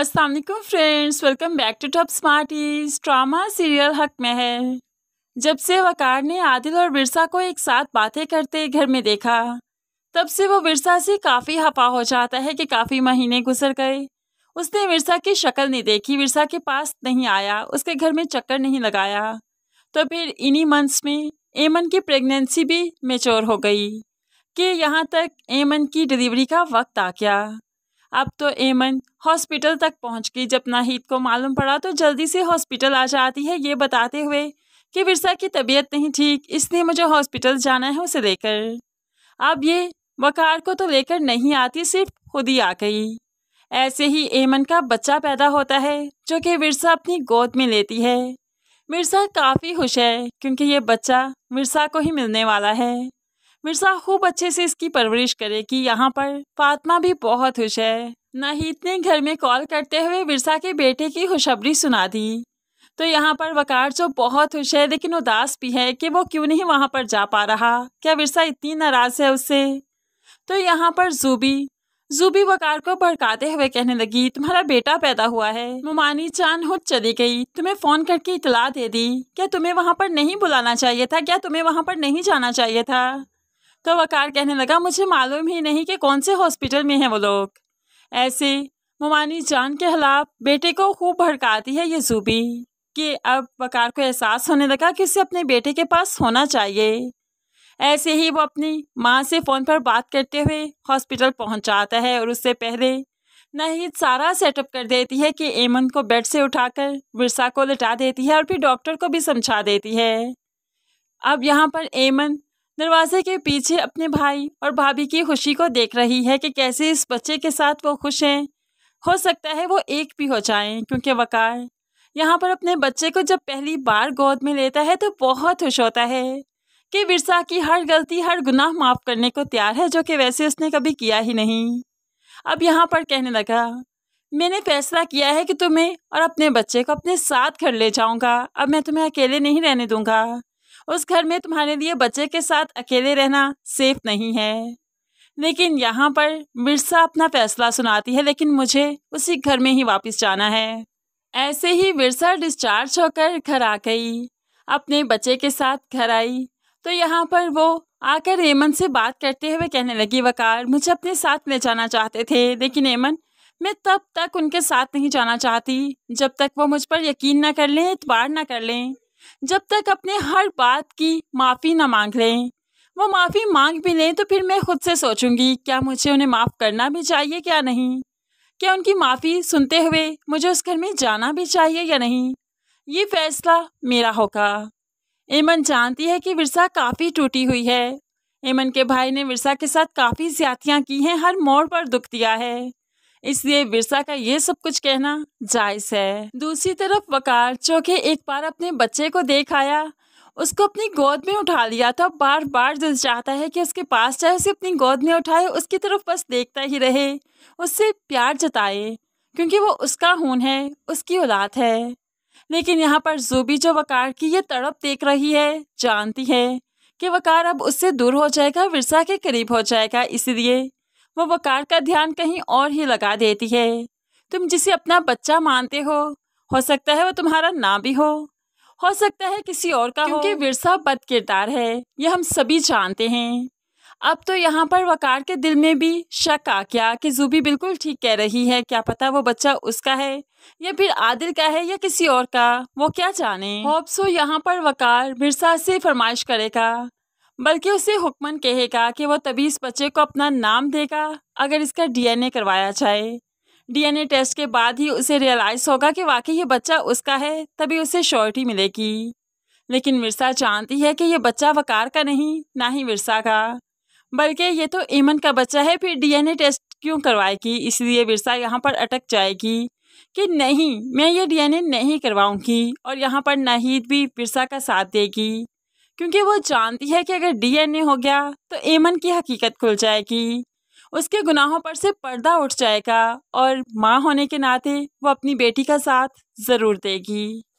अस्सलाम friends welcome back to top smarties drama serial Haq Mahal जब से वकार ने आदिल और बिरसा को एक साथ बातें करते घर में देखा तब से वो बिरसा से काफ़ी हफा हो जाता है कि काफ़ी महीने गुजर गए उसने बिरसा की शक्ल नहीं देखी बिरसा के पास नहीं आया उसके घर में चक्कर नहीं लगाया तो फिर इन्हीं मंथ्स में एमन की प्रेगनेंसी भी मेचोर हो गई कि यहाँ तक एमन की डिलीवरी का वक्त आ गया अब तो एमन हॉस्पिटल तक पहुंच गई जब नाहिद को मालूम पड़ा तो जल्दी से हॉस्पिटल आ जाती है ये बताते हुए कि विरसा की तबीयत नहीं ठीक इसलिए मुझे हॉस्पिटल जाना है उसे लेकर अब ये वकार को तो लेकर नहीं आती सिर्फ खुद ही आ गई ऐसे ही एमन का बच्चा पैदा होता है जो कि विरसा अपनी गोद में लेती है मिर्सा काफ़ी खुश है क्योंकि ये बच्चा मिर्सा को ही मिलने वाला है मिर्ज़ा खूब अच्छे से इसकी परवरिश करे कि यहाँ पर फातमा भी बहुत खुश है नाहीद ने घर में कॉल करते हुए मिर्ज़ा के बेटे की खुशबरी सुना दी तो यहाँ पर वकार जो बहुत खुश है लेकिन उदास भी है कि वो क्यों नहीं वहाँ पर जा पा रहा क्या विरसा इतनी नाराज़ है उससे तो यहाँ पर जूबी जूबी वकार को भड़काते हुए कहने लगी तुम्हारा बेटा पैदा हुआ है मुमानी चान खुद चली गई तुम्हें फ़ोन करके इतला दे दी क्या तुम्हें वहाँ पर नहीं बुलाना चाहिए था क्या तुम्हें वहाँ पर नहीं जाना चाहिए था तो वकार कहने लगा मुझे मालूम ही नहीं कि कौन से हॉस्पिटल में हैं वो लोग ऐसे ममानी जान के खिलाफ बेटे को खूब भड़काती है ये जूबी कि अब वकार को एहसास होने लगा कि उसे अपने बेटे के पास होना चाहिए ऐसे ही वो अपनी माँ से फ़ोन पर बात करते हुए हॉस्पिटल पहुँच जाता है और उससे पहले नाहिद सारा सेटअप कर देती है कि एमन को बेड से उठाकर विरसा को लिटा देती है और फिर डॉक्टर को भी समझा देती है अब यहाँ पर एमन दरवाजे के पीछे अपने भाई और भाभी की खुशी को देख रही है कि कैसे इस बच्चे के साथ वो खुश हैं हो सकता है वो एक भी हो जाएं क्योंकि वकार यहाँ पर अपने बच्चे को जब पहली बार गोद में लेता है तो बहुत खुश होता है कि विरसा की हर गलती हर गुनाह माफ़ करने को तैयार है जो कि वैसे उसने कभी किया ही नहीं अब यहाँ पर कहने लगा मैंने फैसला किया है कि तुम्हें और अपने बच्चे को अपने साथ घर ले जाऊंगा अब मैं तुम्हें अकेले नहीं रहने दूंगा उस घर में तुम्हारे लिए बच्चे के साथ अकेले रहना सेफ नहीं है लेकिन यहाँ पर मिर्सा अपना फैसला सुनाती है लेकिन मुझे उसी घर में ही वापस जाना है ऐसे ही मिर्सा डिस्चार्ज होकर घर आ गई अपने बच्चे के साथ घर आई तो यहाँ पर वो आकर एमन से बात करते हुए कहने लगी वकार मुझे अपने साथ ले जाना चाहते थे लेकिन एमन मैं तब तक उनके साथ नहीं जाना चाहती जब तक वो मुझ पर यकीन ना कर लें इतवार ना कर लें जब तक अपने हर बात की माफ़ी ना मांग लें वो माफ़ी मांग भी लें तो फिर मैं खुद से सोचूंगी क्या मुझे उन्हें माफ़ करना भी चाहिए क्या नहीं क्या उनकी माफ़ी सुनते हुए मुझे उस घर में जाना भी चाहिए या नहीं ये फैसला मेरा होगा एमन जानती है कि विरसा काफ़ी टूटी हुई है एमन के भाई ने विरसा के साथ काफ़ी ज्यादियाँ की हैं हर मोड़ पर दुख दिया है इसलिए बिरसा का ये सब कुछ कहना जायज है दूसरी तरफ वकार जो कि एक बार अपने बच्चे को देख आया उसको अपनी गोद में उठा लिया था बार बार दिल चाहता है कि उसके पास चाहे उसे अपनी गोद में उठाए उसकी तरफ बस देखता ही रहे उससे प्यार जताए क्योंकि वो उसका खून है उसकी औलाद है लेकिन यहाँ पर जूबी जो वकार की ये तड़प देख रही है जानती है कि वकार अब उससे दूर हो जाएगा विरसा के करीब हो जाएगा इसलिए वो वकार का ध्यान कहीं और ही लगा देती है तुम जिसे अपना बच्चा मानते हो हो सकता है वो तुम्हारा ना भी हो हो सकता है किसी और का क्योंकि हो। विरसा बद किरदार है ये हम सभी जानते हैं अब तो यहाँ पर वकार के दिल में भी शक आ गया कि जूबी बिल्कुल ठीक कह रही है क्या पता वो बच्चा उसका है या फिर आदिल का है या किसी और का वो क्या जाने होप्सो यहाँ पर वकार विरसा से फरमाइश करेगा बल्कि उसे हुक्मन कहेगा कि वह तभी इस बच्चे को अपना नाम देगा अगर इसका डीएनए करवाया जाए डीएनए टेस्ट के बाद ही उसे रियलाइज़ होगा कि वाकई ये बच्चा उसका है तभी उसे श्योरिटी मिलेगी लेकिन मिर्सा जानती है कि ये बच्चा वकार का नहीं ना ही मिर्सा का बल्कि ये तो ईमन का बच्चा है फिर डीएनए टेस्ट क्यों करवाएगी इसलिए मिर्सा यहाँ पर अटक जाएगी कि नहीं मैं ये डीएनए नहीं करवाऊंगी और यहाँ पर नाहिद भी मिर्सा का साथ देगी क्योंकि वो जानती है कि अगर डीएनए हो गया तो एमन की हकीकत खुल जाएगी उसके गुनाहों पर से पर्दा उठ जाएगा और माँ होने के नाते वो अपनी बेटी का साथ ज़रूर देगी